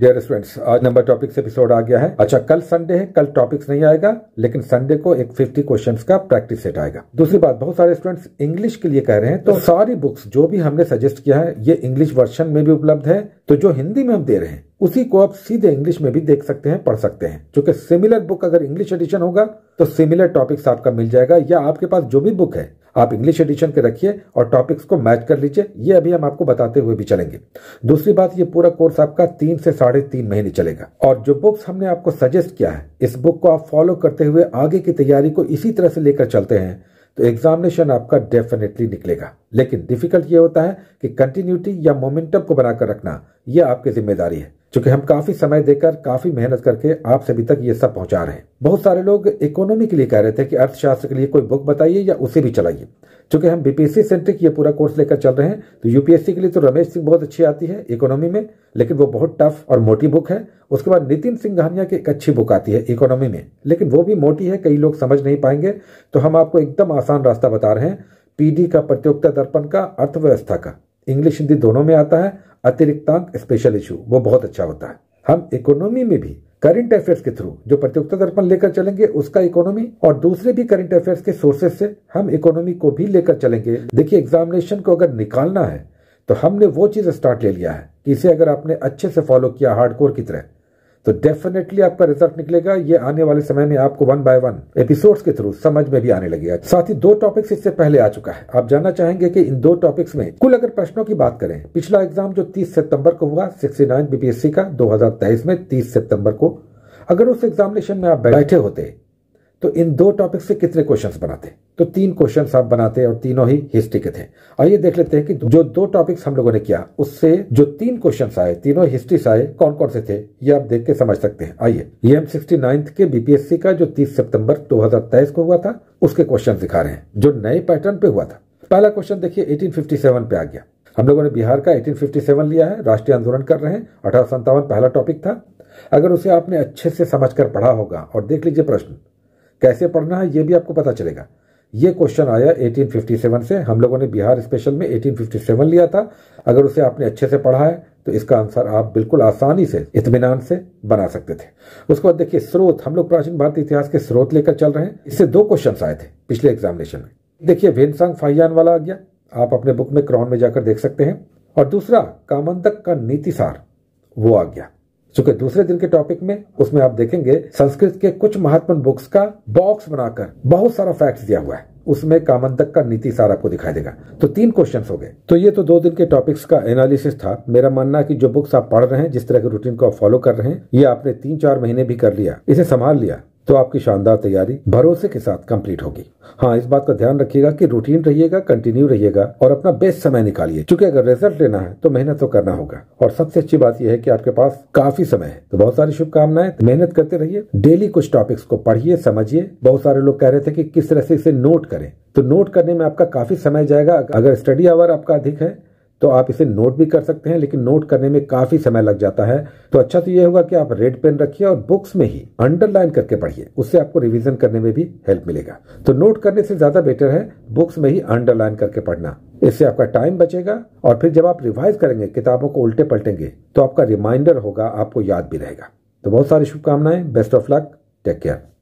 dear students आज number topics episode आ गया है अच्छा कल संडे है कल टॉपिक्स नहीं आएगा लेकिन संडे को एक 50 क्वेश्चंस का प्रैक्टिस सेट आएगा दूसरी बात बहुत सारे स्टूडेंट्स इंग्लिश के लिए कह रहे हैं तो सारी बुक्स जो भी हमने सजेस्ट किया है ये इंग्लिश वर्जन में भी उपलब्ध है तो जो हिंदी में हम दे रहे हैं उसी को आप सीधे इंग्लिश में भी देख सकते हैं पढ़ सकते हैं क्योंकि सिमिलर बुक अगर इंग्लिश एडिशन होगा तो सिमिलर टॉपिक्स आपका मिल जाएगा या आपके पास जो भी बुक है आप इंग्लिश एडिशन के रखिए और टॉपिक्स को मैच कर लीजिए ये अभी हम आपको बताते हुए भी चलेंगे दूसरी बात ये पूरा कोर्स आपका तीन से साढ़े तीन महीने चलेगा और जो बुक्स हमने आपको सजेस्ट किया है इस बुक को आप फॉलो करते हुए आगे की तैयारी को इसी तरह से लेकर चलते हैं तो एग्जामिनेशन आपका डेफिनेटली निकलेगा लेकिन डिफिकल्ट ये होता है कि कंटिन्यूटी या मोमेंटम को बनाकर रखना यह आपकी जिम्मेदारी है क्योंकि हम काफी समय देकर काफी मेहनत करके आप सभी तक ये सब पहुंचा रहे हैं बहुत सारे लोग इकोनॉमी के लिए कह रहे थे कि अर्थशास्त्र के लिए कोई बुक बताइए या उसे भी चलाइए क्योंकि हम बीपीएससी सेंट्रिक ये पूरा कोर्स लेकर चल रहे हैं तो यूपीएससी के लिए तो रमेश सिंह बहुत अच्छी आती है इकोनॉमी में लेकिन वो बहुत टफ और मोटी बुक है उसके बाद नितिन सिंह सिंघानिया की एक अच्छी बुक आती है इकोनॉमी में लेकिन वो भी मोटी है कई लोग समझ नहीं पाएंगे तो हम आपको एकदम आसान रास्ता बता रहे हैं पीडी का प्रतियोगिता दर्पण का अर्थव्यवस्था का इंग्लिश हिंदी दोनों में आता है अतिरिक्तांक स्पेशल इशू वो बहुत अच्छा होता है हम इकोनॉमी में भी करंट अफेयर्स के थ्रू जो प्रतियोगिता दर्पण लेकर चलेंगे उसका इकोनॉमी और दूसरे भी करंट अफेयर्स के सोर्सेज से हम इकोनॉमी को भी लेकर चलेंगे देखिए एग्जामिनेशन को अगर निकालना है तो हमने वो चीज स्टार्ट ले लिया है कि इसे अगर आपने अच्छे से फॉलो किया हार्डकोर की तरह तो डेफिनेटली आपका रिजल्ट निकलेगा ये आने वाले समय में आपको वन बाय वन एपिसोड्स के थ्रू समझ में भी आने लगेगा साथ ही दो टॉपिक्स इससे पहले आ चुका है आप जानना चाहेंगे कि इन दो टॉपिक्स में कुल अगर प्रश्नों की बात करें पिछला एग्जाम जो 30 सितंबर को हुआ 69 बीपीएससी का 2023 में 30 सितंबर को अगर उस एग्जामिनेशन में आप बैठे होते तो इन दो टॉपिक से कितने क्वेश्चन बनाते तो तीन क्वेश्चन आप बनाते और तीनों ही हिस्ट्री के थे और ये देख लेते हैं कि जो दो टॉपिक्स हम लोगों ने किया उससे जो तीन क्वेश्चन आए तीनों हिस्ट्री से आए कौन कौन से थे ये आप देख के समझ सकते हैं आइए ये हम के बीपीएससी का जो 30 सितंबर 2023 को हुआ था उसके क्वेश्चन दिखा रहे हैं जो नए पैटर्न पे हुआ था पहला क्वेश्चन देखिए एटीन पे आ गया हम लोगों ने बिहार का एटीन लिया है राष्ट्रीय आंदोलन कर रहे हैं अठारह पहला टॉपिक था अगर उसे आपने अच्छे से समझ कर पढ़ा होगा और देख लीजिए प्रश्न कैसे पढ़ना है ये भी आपको पता चलेगा ये क्वेश्चन आया 1857 से हम लोगों ने बिहार स्पेशल में 1857 लिया था अगर उसे आपने अच्छे से पढ़ा है तो इसका आंसर आप बिल्कुल आसानी से इतमान से बना सकते थे उसके बाद देखिए स्रोत हम लोग प्राचीन भारतीय इतिहास के स्रोत लेकर चल रहे हैं इससे दो क्वेश्चन आए थे पिछले एग्जामिनेशन में देखिए भेनसांग फाइयान वाला आ गया आप अपने बुक में क्रॉन में जाकर देख सकते हैं और दूसरा कामंदक का नीतिसार वो आ गया चूंकि दूसरे दिन के टॉपिक में उसमें आप देखेंगे संस्कृत के कुछ महत्वपूर्ण बुक्स का बॉक्स बनाकर बहुत सारा फैक्ट दिया हुआ है उसमें कामंतक का नीति सार आपको दिखाई देगा तो तीन क्वेश्चन हो गए तो ये तो दो दिन के टॉपिक्स का एनालिसिस था मेरा मानना है कि जो बुक्स आप पढ़ रहे हैं जिस तरह के रूटीन को आप फॉलो कर रहे हैं ये आपने तीन चार महीने भी कर लिया इसे संभाल लिया तो आपकी शानदार तैयारी भरोसे के साथ कंप्लीट होगी हाँ इस बात का ध्यान रखिएगा कि रूटीन रहिएगा कंटिन्यू रहिएगा और अपना बेस्ट समय निकालिए क्योंकि अगर रिजल्ट लेना है तो मेहनत तो करना होगा और सबसे अच्छी बात यह है कि आपके पास काफी समय है तो बहुत सारी शुभकामनाएं तो मेहनत करते रहिए डेली कुछ टॉपिक्स को पढ़िए समझिए बहुत सारे लोग कह रहे थे कि किस तरह से इसे नोट करें तो नोट करने में आपका काफी समय जाएगा अगर स्टडी आवर आपका अधिक है तो आप इसे नोट भी कर सकते हैं लेकिन नोट करने में काफी समय लग जाता है तो अच्छा तो यह होगा कि आप रेड पेन रखिए और बुक्स में ही अंडरलाइन करके पढ़िए उससे आपको रिविजन करने में भी हेल्प मिलेगा तो नोट करने से ज्यादा बेटर है बुक्स में ही अंडरलाइन करके पढ़ना इससे आपका टाइम बचेगा और फिर जब आप रिवाइज करेंगे किताबों को उल्टे पलटेंगे तो आपका रिमाइंडर होगा आपको याद भी रहेगा तो बहुत सारी शुभकामनाएं best of luck take care